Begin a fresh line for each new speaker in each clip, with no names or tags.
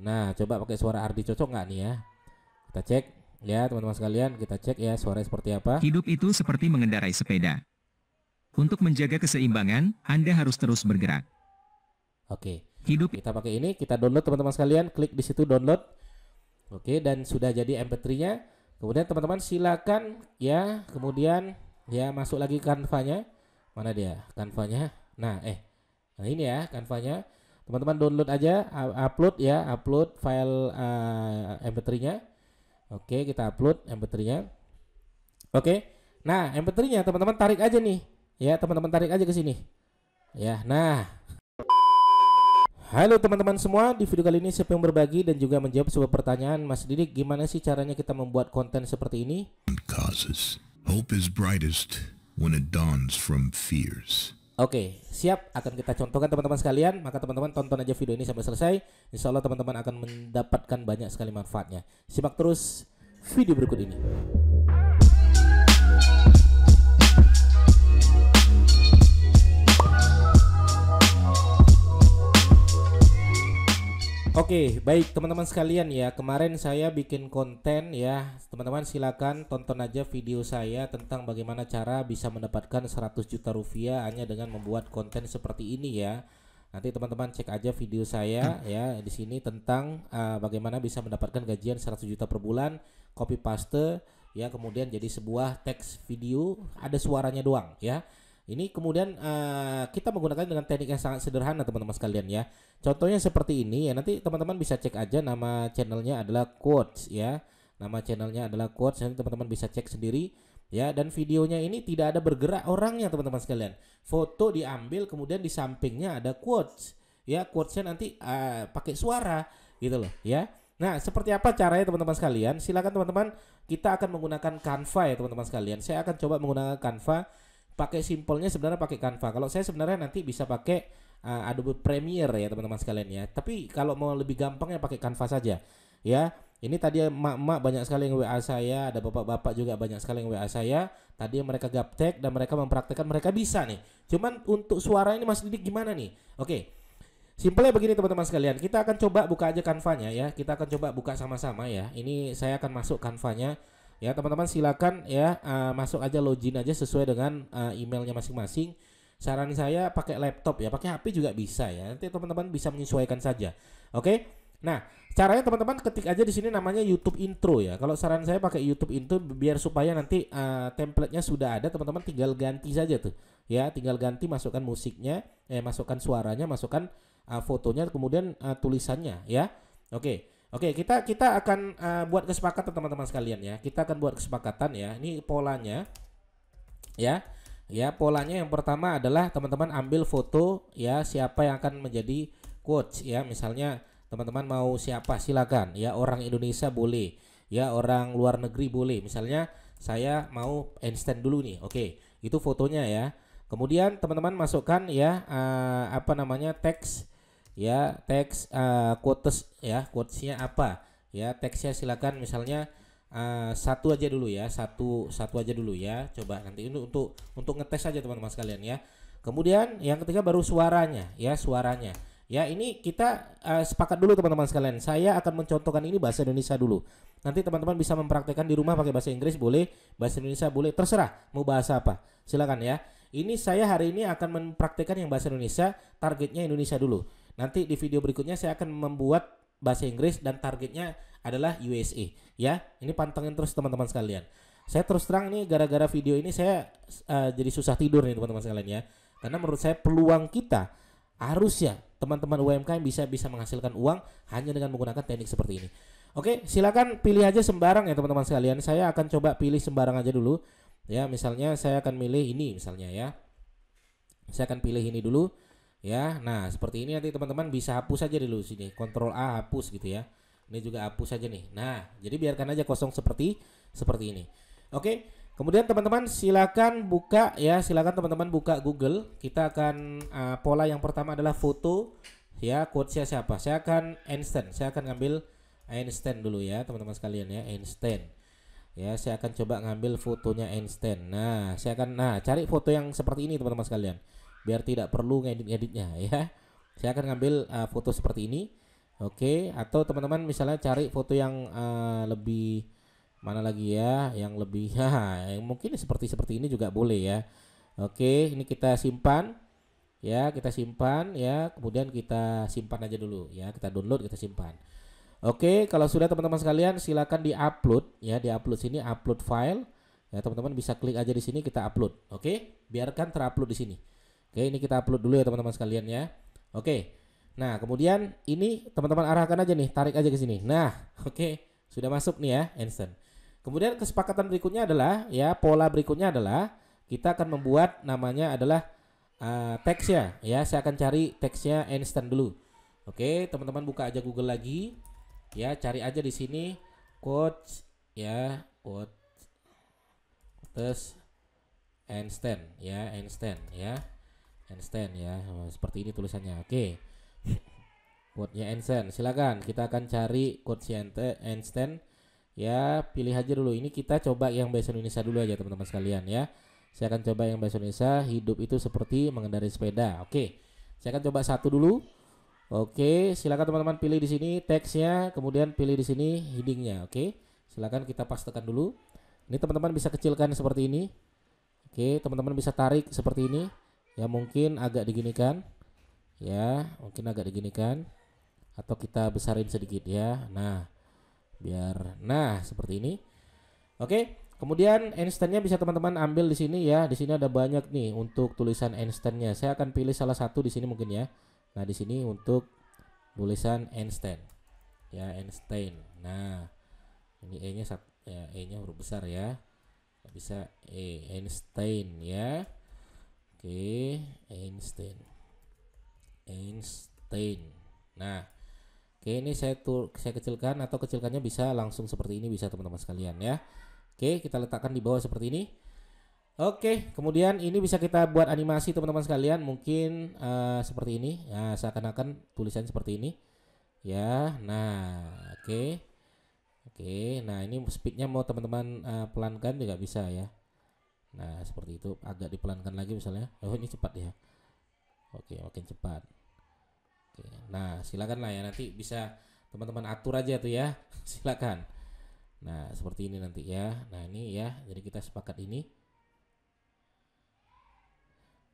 Nah, coba pakai suara Ardi cocok nggak nih ya? Kita cek ya teman-teman sekalian, kita cek ya suaranya seperti apa. Hidup itu seperti mengendarai sepeda. Untuk menjaga keseimbangan, Anda harus terus bergerak. Oke. Hidup kita pakai ini, kita download teman-teman sekalian, klik di situ download. Oke, dan sudah jadi MP3-nya. Kemudian teman-teman silakan ya, kemudian ya masuk lagi kanvanya. Mana dia? Kanvanya. Nah, eh. Nah, ini ya kanvanya teman-teman download aja upload ya upload file uh, eh, mp3-nya oke kita upload mp3-nya oke nah mp3-nya teman-teman tarik aja nih ya teman-teman tarik aja ke sini ya nah Halo teman-teman semua, di video kali ini saya yang berbagi dan juga menjawab sebuah pertanyaan Mas Didik, gimana sih caranya kita membuat konten seperti ini? Oke, siap akan kita contohkan teman-teman sekalian. Maka teman-teman tonton aja video ini sampai selesai. Insya Allah teman-teman akan mendapatkan banyak sekali manfaatnya. Simak terus video berikut ini. Oke, okay, baik teman-teman sekalian ya. Kemarin saya bikin konten ya. Teman-teman silakan tonton aja video saya tentang bagaimana cara bisa mendapatkan 100 juta rupiah hanya dengan membuat konten seperti ini ya. Nanti teman-teman cek aja video saya hmm. ya di sini tentang uh, bagaimana bisa mendapatkan gajian 100 juta per bulan, copy paste ya kemudian jadi sebuah teks video ada suaranya doang ya. Ini kemudian uh, kita menggunakan dengan teknik yang sangat sederhana teman-teman sekalian ya. Contohnya seperti ini ya. Nanti teman-teman bisa cek aja nama channelnya adalah quotes ya. Nama channelnya adalah quotes. Nanti teman-teman bisa cek sendiri ya. Dan videonya ini tidak ada bergerak orangnya teman-teman sekalian. Foto diambil kemudian di sampingnya ada quotes ya. Quotesnya nanti uh, pakai suara gitu loh ya. Nah, seperti apa caranya teman-teman sekalian? Silakan teman-teman, kita akan menggunakan Canva ya teman-teman sekalian. Saya akan coba menggunakan Canva pakai simpelnya sebenarnya pakai Canva. Kalau saya sebenarnya nanti bisa pakai uh, Adobe Premiere ya teman-teman sekalian ya. Tapi kalau mau lebih gampang ya pakai Canva saja. Ya, ini tadi emak-emak banyak sekali yang WA saya, ada bapak-bapak juga banyak sekali yang WA saya. Tadi mereka gaptek dan mereka mempraktekkan mereka bisa nih. Cuman untuk suara ini masih Didik gimana nih? Oke. Okay. Simpelnya begini teman-teman sekalian, kita akan coba buka aja kanvanya ya. Kita akan coba buka sama-sama ya. Ini saya akan masuk kanvanya. Ya, teman-teman silakan ya uh, masuk aja login aja sesuai dengan uh, emailnya masing-masing. Saran saya pakai laptop ya, pakai HP juga bisa ya. Nanti teman-teman bisa menyesuaikan saja. Oke. Okay? Nah, caranya teman-teman ketik aja di sini namanya YouTube intro ya. Kalau saran saya pakai YouTube intro biar supaya nanti uh, eh, template sudah ada, teman-teman tinggal ganti saja tuh. Ya, tinggal ganti masukkan musiknya, eh masukkan suaranya, masukkan uh, fotonya, kemudian uh, tulisannya ya. Oke. Okay. Oke, kita kita akan uh, buat kesepakatan teman-teman sekalian ya. Kita akan buat kesepakatan ya. Ini polanya ya. Ya, polanya yang pertama adalah teman-teman ambil foto ya siapa yang akan menjadi coach ya. Misalnya teman-teman mau siapa silakan ya orang Indonesia boleh ya orang luar negeri boleh misalnya saya mau Einstein dulu nih oke itu fotonya ya kemudian teman-teman masukkan ya uh, apa namanya teks ya teks uh, quotes ya quotesnya apa ya teksnya silakan misalnya uh, satu aja dulu ya satu satu aja dulu ya coba nanti ini untuk untuk ngetes aja teman-teman sekalian ya kemudian yang ketiga baru suaranya ya suaranya ya ini kita uh, sepakat dulu teman-teman sekalian saya akan mencontohkan ini bahasa Indonesia dulu nanti teman-teman bisa mempraktekkan di rumah pakai bahasa Inggris boleh bahasa Indonesia boleh terserah mau bahasa apa silakan ya ini saya hari ini akan mempraktekkan yang bahasa Indonesia targetnya Indonesia dulu Nanti di video berikutnya saya akan membuat bahasa Inggris dan targetnya adalah USA ya. Ini pantengin terus teman-teman sekalian. Saya terus terang nih gara-gara video ini saya uh, jadi susah tidur nih teman-teman sekalian ya. Karena menurut saya peluang kita harusnya teman-teman UMKM bisa bisa menghasilkan uang hanya dengan menggunakan teknik seperti ini. Oke, silakan pilih aja sembarang ya teman-teman sekalian. Saya akan coba pilih sembarang aja dulu. Ya, misalnya saya akan milih ini misalnya ya. Saya akan pilih ini dulu ya nah seperti ini nanti teman-teman bisa hapus aja dulu sini kontrol A hapus gitu ya ini juga hapus aja nih nah jadi biarkan aja kosong seperti seperti ini oke kemudian teman-teman silakan buka ya silakan teman-teman buka Google kita akan uh, pola yang pertama adalah foto ya quote siapa saya akan Einstein saya akan ngambil Einstein dulu ya teman-teman sekalian ya Einstein ya saya akan coba ngambil fotonya Einstein nah saya akan nah cari foto yang seperti ini teman-teman sekalian biar tidak perlu ngedit-ngeditnya ya. Saya akan ngambil uh, foto seperti ini. Oke, okay. atau teman-teman misalnya cari foto yang uh, lebih mana lagi ya, yang lebih haha, yang mungkin seperti seperti ini juga boleh ya. Oke, okay. ini kita simpan ya, kita simpan ya, kemudian kita simpan aja dulu ya, kita download, kita simpan. Oke, okay. kalau sudah teman-teman sekalian silakan di-upload ya, di-upload sini upload file. Ya, teman-teman bisa klik aja di sini kita upload. Oke, biarkan terupload di sini. Oke, ini kita upload dulu ya teman-teman sekalian ya. Oke. Nah, kemudian ini teman-teman arahkan aja nih, tarik aja ke sini. Nah, oke, sudah masuk nih ya, Einstein. Kemudian kesepakatan berikutnya adalah ya, pola berikutnya adalah kita akan membuat namanya adalah uh, eh, teks ya. Ya, saya akan cari teksnya Einstein dulu. Oke, teman-teman buka aja Google lagi. Ya, cari aja di sini quotes ya, quotes Einstein ya, Einstein ya. Einstein ya oh, seperti ini tulisannya oke okay. quote-nya Einstein silakan kita akan cari quote Einstein ya pilih aja dulu ini kita coba yang bahasa Indonesia dulu aja teman-teman sekalian ya saya akan coba yang bahasa Indonesia hidup itu seperti mengendarai sepeda oke saya akan coba satu dulu Oke, silakan teman-teman pilih di sini teksnya, kemudian pilih di sini headingnya. Oke, silakan kita pastekan dulu. Ini teman-teman bisa kecilkan seperti ini. Oke, teman-teman bisa tarik seperti ini ya mungkin agak diginikan ya mungkin agak diginikan atau kita besarin sedikit ya nah biar nah seperti ini oke kemudian instannya bisa teman-teman ambil di sini ya di sini ada banyak nih untuk tulisan instannya saya akan pilih salah satu di sini mungkin ya nah di sini untuk tulisan Einstein, ya Einstein. nah ini e nya ya, e nya huruf besar ya bisa e Einstein ya Oke, Einstein. Einstein. Nah, oke ini saya tur, saya kecilkan atau kecilkannya bisa langsung seperti ini bisa teman-teman sekalian ya. Oke, kita letakkan di bawah seperti ini. Oke, kemudian ini bisa kita buat animasi teman-teman sekalian, mungkin uh, seperti ini. Nah, seakan-akan tulisan seperti ini. Ya, nah, oke. Okay. Oke, okay, nah ini speednya mau teman-teman uh, eh, pelankan juga bisa ya. Nah, seperti itu agak dipelankan lagi misalnya. Oh, ini cepat ya. Oke, makin cepat. Oke. Nah, silakan lah ya nanti bisa teman-teman atur aja tuh ya. silakan. Nah, seperti ini nanti ya. Nah, ini ya. Jadi kita sepakat ini.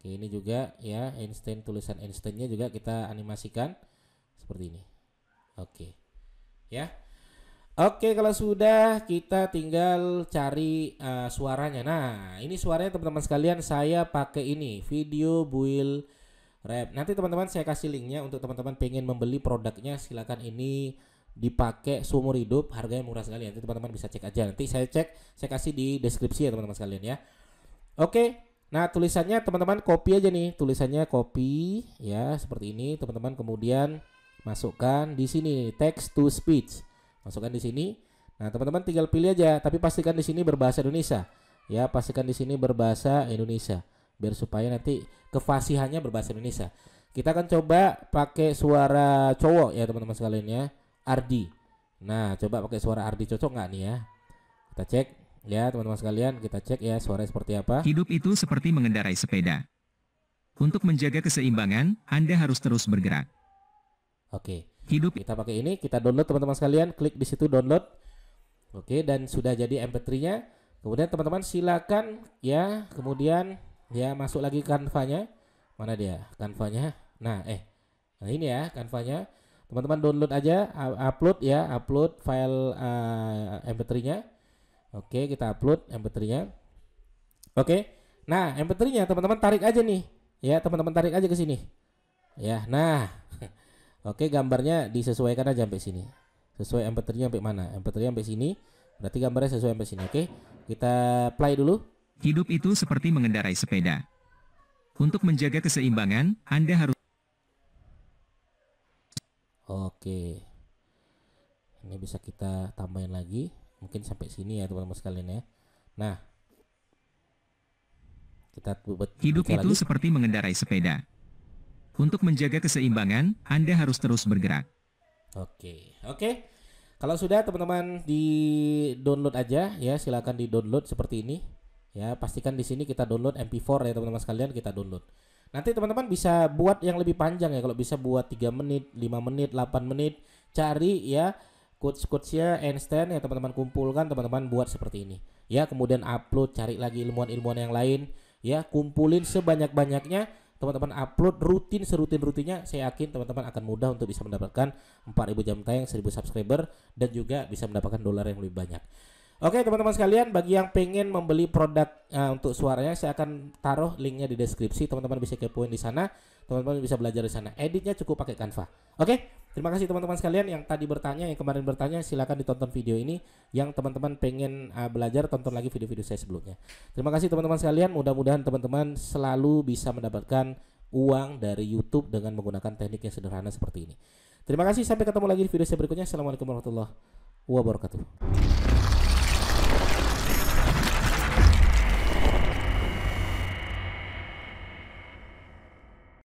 Oke, ini juga ya instant tulisan instantnya juga kita animasikan seperti ini. Oke. Ya. Oke, kalau sudah kita tinggal cari uh, suaranya. Nah, ini suaranya teman-teman sekalian saya pakai ini video build rap. Nanti teman-teman saya kasih linknya untuk teman-teman pengen membeli produknya silakan ini dipakai seumur hidup harganya murah sekali nanti teman-teman bisa cek aja nanti saya cek saya kasih di deskripsi ya teman-teman sekalian ya oke nah tulisannya teman-teman copy aja nih tulisannya copy ya seperti ini teman-teman kemudian masukkan di sini text to speech Masukkan di sini. Nah, teman-teman tinggal pilih aja, tapi pastikan di sini berbahasa Indonesia. Ya, pastikan di sini berbahasa Indonesia biar supaya nanti kefasihannya berbahasa Indonesia. Kita akan coba pakai suara cowok ya, teman-teman sekalian ya. Ardi. Nah, coba pakai suara Ardi cocok nggak nih ya? Kita cek ya, teman-teman sekalian, kita cek ya suara seperti apa. Hidup itu seperti mengendarai sepeda. Untuk menjaga keseimbangan, Anda harus terus bergerak. Oke hidup. Kita pakai ini, kita download teman-teman sekalian, klik di situ download. Oke, dan sudah jadi MP3-nya. Kemudian teman-teman silakan ya, kemudian ya masuk lagi kanvanya. Mana dia? Kanvanya. Nah, eh. Nah, ini ya kanvanya. Teman-teman download aja, upload ya, upload file uh, eh, MP3-nya. Oke, kita upload MP3-nya. Oke. Nah, MP3-nya teman-teman tarik aja nih. Ya, teman-teman tarik aja ke sini. Ya, nah. Oke, gambarnya disesuaikan aja sampai sini. Sesuai MP3-nya sampai mana? mp 3 sampai sini. Berarti gambarnya sesuai sampai sini, oke? Kita play dulu. Hidup itu seperti mengendarai sepeda. Untuk menjaga keseimbangan, Anda harus Oke. Ini bisa kita tambahin lagi, mungkin sampai sini ya teman-teman sekalian ya. Nah, kita buat hidup itu lagi. seperti mengendarai sepeda. Untuk menjaga keseimbangan, Anda harus terus bergerak. Oke, oke. Kalau sudah teman-teman di download aja ya, silakan di download seperti ini. Ya, pastikan di sini kita download MP4 ya teman-teman sekalian kita download. Nanti teman-teman bisa buat yang lebih panjang ya kalau bisa buat 3 menit, 5 menit, 8 menit cari ya quotes-quotesnya Einstein ya, teman-teman kumpulkan teman-teman buat seperti ini ya kemudian upload cari lagi ilmuwan-ilmuwan yang lain ya kumpulin sebanyak-banyaknya teman-teman upload rutin serutin-rutinnya saya yakin teman-teman akan mudah untuk bisa mendapatkan 4000 jam tayang 1000 subscriber dan juga bisa mendapatkan dolar yang lebih banyak Oke teman-teman sekalian bagi yang pengen membeli produk uh, untuk suaranya saya akan taruh linknya di deskripsi teman-teman bisa kepoin di sana teman-teman bisa belajar di sana editnya cukup pakai Canva oke terima kasih teman-teman sekalian yang tadi bertanya yang kemarin bertanya silahkan ditonton video ini yang teman-teman pengen uh, belajar tonton lagi video-video saya sebelumnya terima kasih teman-teman sekalian mudah-mudahan teman-teman selalu bisa mendapatkan uang dari YouTube dengan menggunakan teknik yang sederhana seperti ini terima kasih sampai ketemu lagi di video saya berikutnya assalamualaikum warahmatullahi wabarakatuh